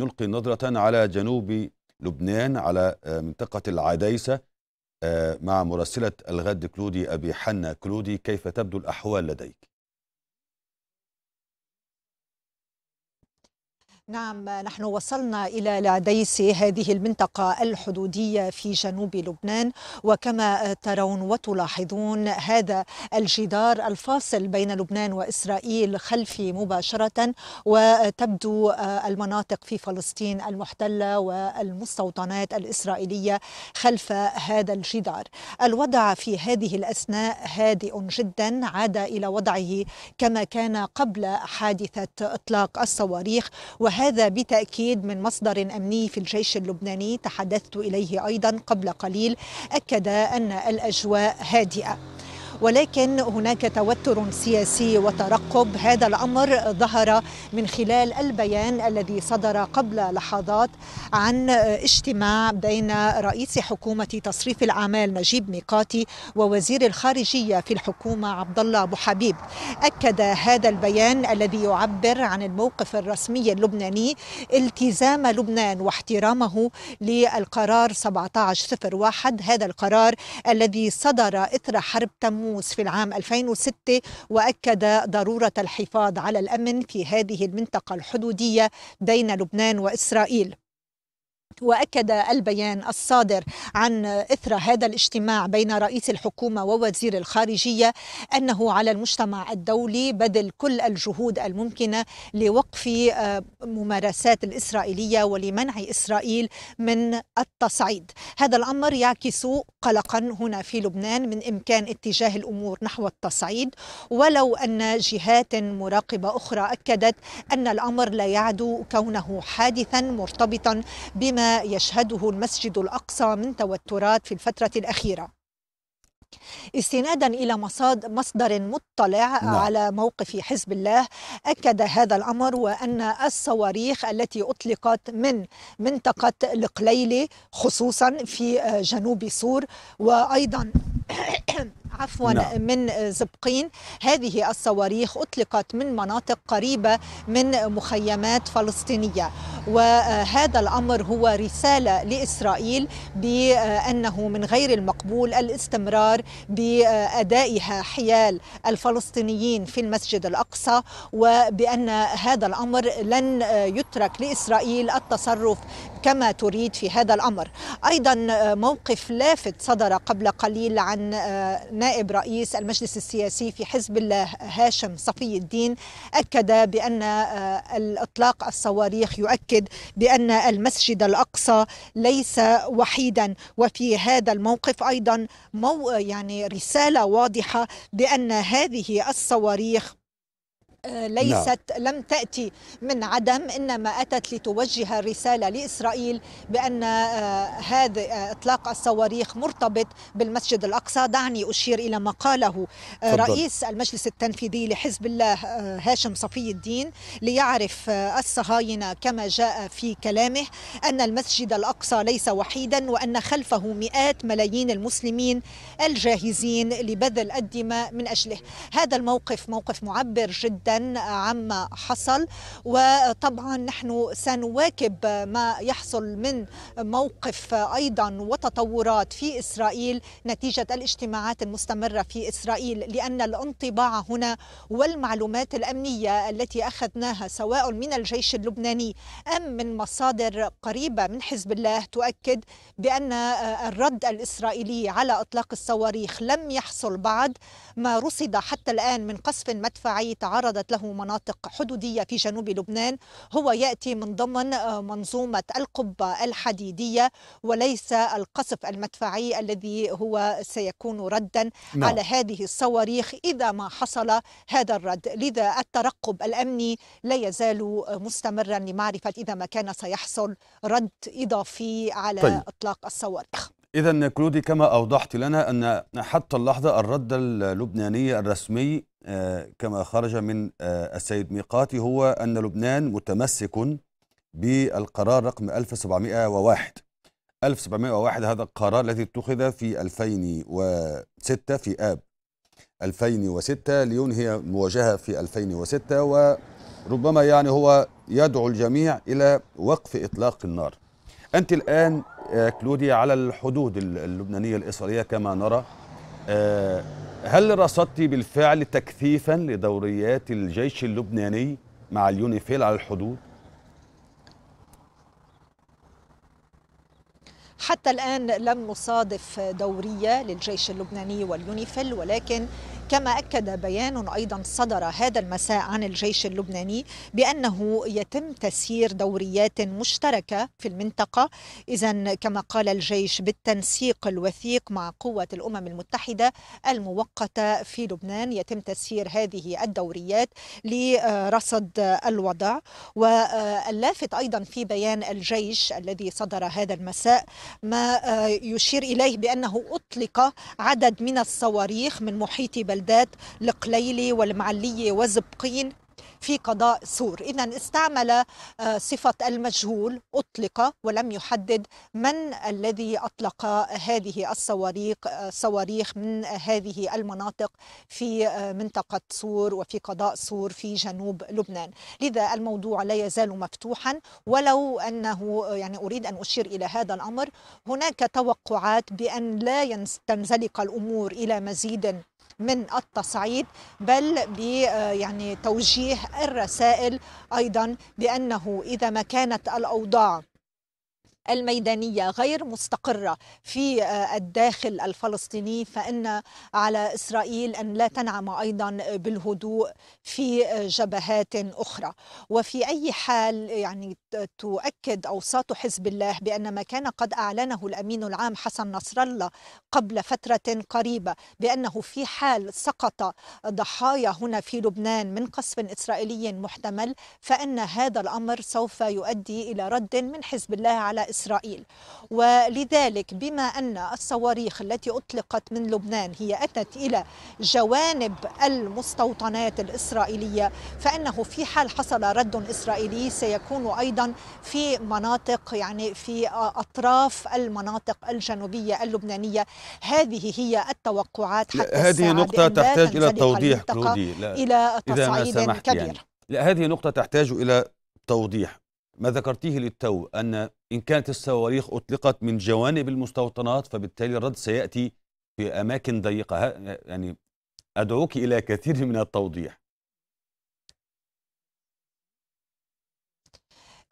نلقي نظرة على جنوب لبنان على آه، منطقة العديسة آه، مع مراسلة الغد كلودي أبي حنا كلودي كيف تبدو الأحوال لديك؟ نعم نحن وصلنا إلى العديس هذه المنطقة الحدودية في جنوب لبنان وكما ترون وتلاحظون هذا الجدار الفاصل بين لبنان وإسرائيل خلفي مباشرة وتبدو آه، المناطق في فلسطين المحتلة والمستوطنات الإسرائيلية خلف هذا الجدار الوضع في هذه الأثناء هادئ جدا عاد إلى وضعه كما كان قبل حادثة إطلاق الصواريخ وهذا وهذا بتأكيد من مصدر أمني في الجيش اللبناني تحدثت إليه أيضا قبل قليل أكد أن الأجواء هادئة ولكن هناك توتر سياسي وترقب هذا الأمر ظهر من خلال البيان الذي صدر قبل لحظات عن اجتماع بين رئيس حكومة تصريف الأعمال نجيب ميقاتي ووزير الخارجية في الحكومة عبد الله أبو حبيب أكد هذا البيان الذي يعبر عن الموقف الرسمي اللبناني التزام لبنان واحترامه للقرار 1701 هذا القرار الذي صدر إثر حرب تموز تموز في العام 2006 وأكد ضرورة الحفاظ على الأمن في هذه المنطقة الحدودية بين لبنان وإسرائيل واكد البيان الصادر عن اثر هذا الاجتماع بين رئيس الحكومه ووزير الخارجيه انه على المجتمع الدولي بذل كل الجهود الممكنه لوقف آه، ممارسات الاسرائيليه ولمنع اسرائيل من التصعيد. هذا الامر يعكس قلقا هنا في لبنان من امكان اتجاه الامور نحو التصعيد ولو ان جهات مراقبه اخرى اكدت ان الامر لا يعدو كونه حادثا مرتبطا بما ما يشهده المسجد الأقصى من توترات في الفترة الأخيرة استنادا الى مصدر مطلع نعم. على موقف حزب الله اكد هذا الامر وان الصواريخ التي اطلقت من منطقه القليله خصوصا في جنوب سور وايضا عفوا نعم. من زبقين هذه الصواريخ أطلقت من مناطق قريبة من مخيمات فلسطينية وهذا الأمر هو رسالة لإسرائيل بأنه من غير المقبول الاستمرار بأدائها حيال الفلسطينيين في المسجد الأقصى وبأن هذا الأمر لن يترك لإسرائيل التصرف كما تريد في هذا الأمر أيضا موقف لافت صدر قبل قليل عن نائب رئيس المجلس السياسي في حزب الله هاشم صفي الدين أكد بأن آه، الإطلاق الصواريخ يؤكد بأن المسجد الأقصى ليس وحيدا وفي هذا الموقف أيضا مو يعني رسالة واضحة بأن هذه الصواريخ نعم. ليست لا. لم تأتي من عدم إنما أتت لتوجه رسالة لإسرائيل بأن آه، هذا آه، إطلاق الصواريخ مرتبط بالمسجد الأقصى دعني أشير إلى ما قاله آه، فضل. رئيس المجلس التنفيذي لحزب الله هاشم صفي الدين ليعرف الصهاينة كما جاء في كلامه أن المسجد الأقصى ليس وحيدا وأن خلفه مئات ملايين المسلمين الجاهزين لبذل الدماء من أجله هذا الموقف موقف معبر جدا عما حصل وطبعا نحن سنواكب ما يحصل من موقف ايضا وتطورات في اسرائيل نتيجه الاجتماعات المستمره في اسرائيل لان الانطباع هنا والمعلومات الامنيه التي اخذناها سواء من الجيش اللبناني ام من مصادر قريبه من حزب الله تؤكد بان الرد الاسرائيلي على اطلاق الصواريخ لم يحصل بعد ما رصد حتى الان من قصف مدفعي تعرضت وضعت له مناطق حدودية في جنوب لبنان هو يأتي من ضمن آه، منظومة القبة الحديدية وليس القصف المدفعي الذي هو سيكون ردا نعم. على هذه الصواريخ إذا ما حصل هذا الرد لذا الترقب الأمني لا يزال مستمرا لمعرفة إذا ما كان سيحصل رد إضافي على طيب. إطلاق الصواريخ إذا كلودي كما أوضحت لنا أن حتى اللحظة الرد اللبناني الرسمي آه، كما خرج من آه، السيد ميقاتي هو أن لبنان متمسك بالقرار رقم 1701 1701 هذا القرار الذي اتخذ في 2006 في آب 2006 لينهي مواجهة في 2006 وربما يعني هو يدعو الجميع إلى وقف إطلاق النار أنت الآن آه، كلودي على الحدود اللبنانية الإسرائيلية كما نرى آه، هل رصدت بالفعل تكثيفا لدوريات الجيش اللبناني مع اليونيفيل على الحدود؟ حتى الآن لم نصادف دورية للجيش اللبناني واليونيفيل ولكن كما أكد بيان أيضا صدر هذا المساء عن الجيش اللبناني بأنه يتم تسيير دوريات مشتركة في المنطقة إذا كما قال الجيش بالتنسيق الوثيق مع قوة الأمم المتحدة المؤقتة في لبنان يتم تسيير هذه الدوريات لرصد الوضع واللافت أيضا في بيان الجيش الذي صدر هذا المساء ما يشير إليه بأنه أطلق عدد من الصواريخ من محيط بلد البلدات القليلة والمعلية وزبقين في قضاء سور إذا استعمل آه، صفة المجهول أطلق ولم يحدد من الذي أطلق هذه الصواريخ آه، صواريخ من هذه المناطق في آه، منطقة سور وفي قضاء سور في جنوب لبنان لذا الموضوع لا يزال مفتوحا ولو أنه يعني أريد أن أشير إلى هذا الأمر هناك توقعات بأن لا تنزلق الأمور إلى مزيد من التصعيد بل بتوجيه آه، يعني توجيه الرسائل ايضا بانه اذا ما كانت الاوضاع الميدانية غير مستقرة في آه، الداخل الفلسطيني فإن على إسرائيل أن لا تنعم أيضا بالهدوء في آه، جبهات أخرى وفي أي حال يعني تؤكد أوساط حزب الله بأن ما كان قد أعلنه الأمين العام حسن نصر الله قبل فترة قريبة بأنه في حال سقط ضحايا هنا في لبنان من قصف إسرائيلي محتمل فإن هذا الأمر سوف يؤدي إلى رد من حزب الله على إسرائيل ولذلك بما أن الصواريخ التي أطلقت من لبنان هي أتت إلى جوانب المستوطنات الإسرائيلية فإنه في حال حصل رد إسرائيلي سيكون أيضا في مناطق يعني في أطراف المناطق الجنوبية اللبنانية هذه هي التوقعات حتى هذه نقطة تحتاج إلى توضيح كلودي لا إلى تصعيد يعني. كبير يعني. لا هذه نقطة تحتاج إلى توضيح ما ذكرتيه للتو أن إن كانت الصواريخ أطلقت من جوانب المستوطنات فبالتالي الرد سيأتي في أماكن ضيقة يعني أدعوك إلى كثير من التوضيح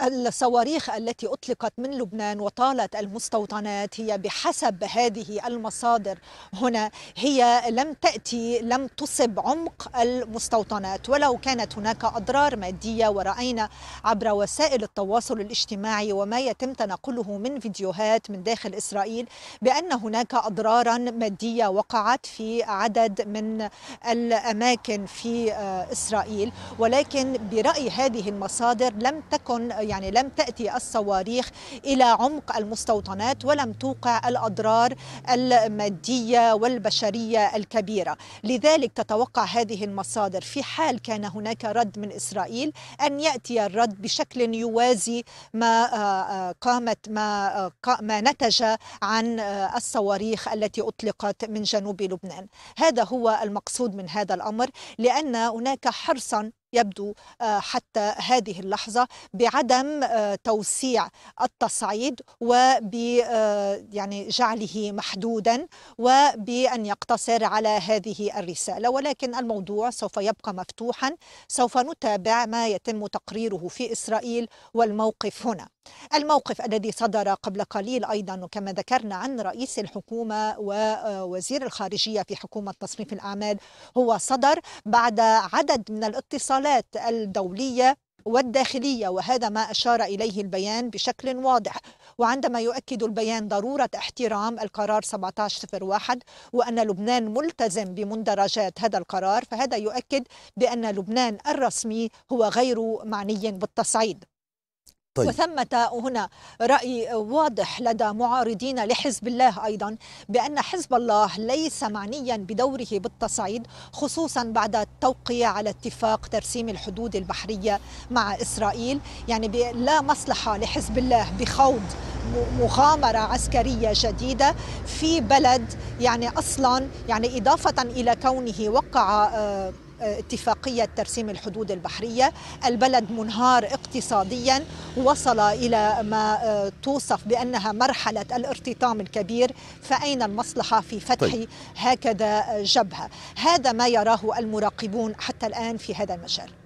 الصواريخ التي أطلقت من لبنان وطالت المستوطنات هي بحسب هذه المصادر هنا هي لم تأتي لم تصب عمق المستوطنات ولو كانت هناك أضرار مادية ورأينا عبر وسائل التواصل الاجتماعي وما يتم تنقله من فيديوهات من داخل إسرائيل بأن هناك أضرارا مادية وقعت في عدد من الأماكن في آه، إسرائيل ولكن برأي هذه المصادر لم تكن يعني لم تأتي الصواريخ إلى عمق المستوطنات ولم توقع الأضرار المادية والبشرية الكبيرة لذلك تتوقع هذه المصادر في حال كان هناك رد من إسرائيل أن يأتي الرد بشكل يوازي ما آه، آه، قامت ما آه، ما نتج عن الصواريخ التي أطلقت من جنوب لبنان هذا هو المقصود من هذا الأمر لأن هناك حرصا يبدو آه، حتى هذه اللحظة بعدم آه، توسيع التصعيد وب آه، يعني جعله محدودا وبأن يقتصر على هذه الرسالة ولكن الموضوع سوف يبقى مفتوحا سوف نتابع ما يتم تقريره في إسرائيل والموقف هنا الموقف الذي صدر قبل قليل أيضا كما ذكرنا عن رئيس الحكومة ووزير الخارجية في حكومة تصنيف الأعمال هو صدر بعد عدد من الاتصالات الانفصالات الدولية والداخلية وهذا ما أشار إليه البيان بشكل واضح وعندما يؤكد البيان ضرورة احترام القرار 1701 وأن لبنان ملتزم بمندرجات هذا القرار فهذا يؤكد بأن لبنان الرسمي هو غير معني بالتصعيد طيب. وثمة هنا رأي واضح لدى معارضين لحزب الله أيضا بأن حزب الله ليس معنيا بدوره بالتصعيد خصوصا بعد التوقيع على اتفاق ترسيم الحدود البحرية مع إسرائيل يعني لا مصلحة لحزب الله بخوض مغامرة عسكرية جديدة في بلد يعني أصلا يعني إضافة إلى كونه وقع آه، اتفاقية ترسيم الحدود البحرية البلد منهار اقتصاديا وصل إلى ما آه، توصف بأنها مرحلة الارتطام الكبير فأين المصلحة في فتح طيب. هكذا جبهة هذا ما يراه المراقبون حتى الآن في هذا المجال